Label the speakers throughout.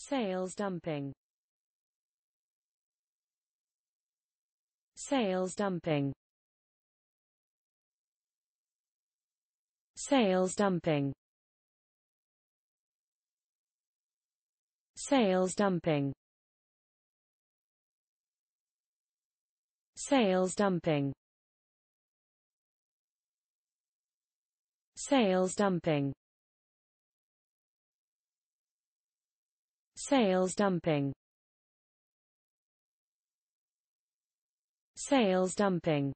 Speaker 1: Sales dumping Sales dumping Sales dumping Sales dumping Sales dumping Sales dumping Sales dumping Sales dumping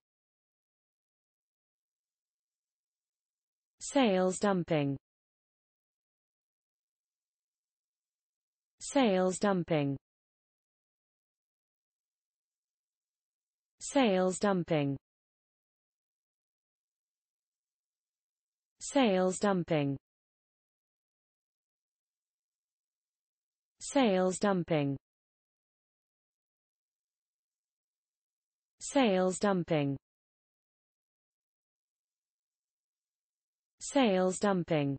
Speaker 1: Sales dumping Sales dumping Sales dumping Sales dumping Sales dumping Sales dumping Sales dumping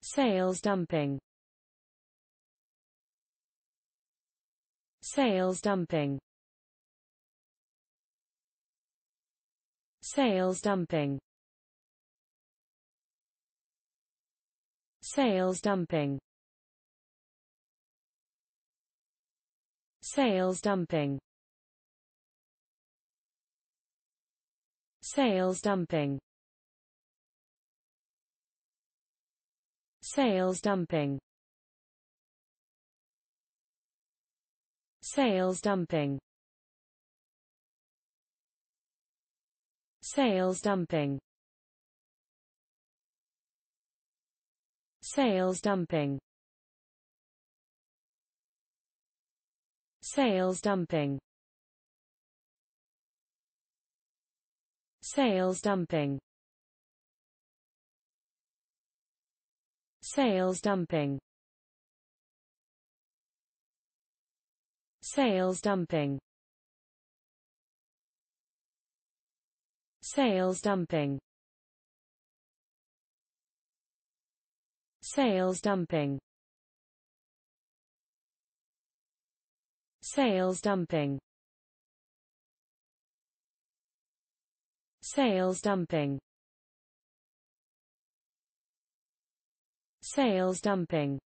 Speaker 1: Sales dumping Sales dumping Sales dumping Sales dumping Sales dumping Sales dumping Sales dumping Sales dumping Sales dumping Sales dumping Sales dumping Sales dumping Sales dumping Sales dumping Sales dumping Sales dumping Sales dumping Sales dumping Sales dumping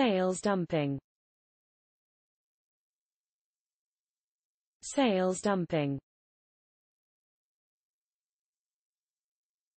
Speaker 1: Sales dumping Sales dumping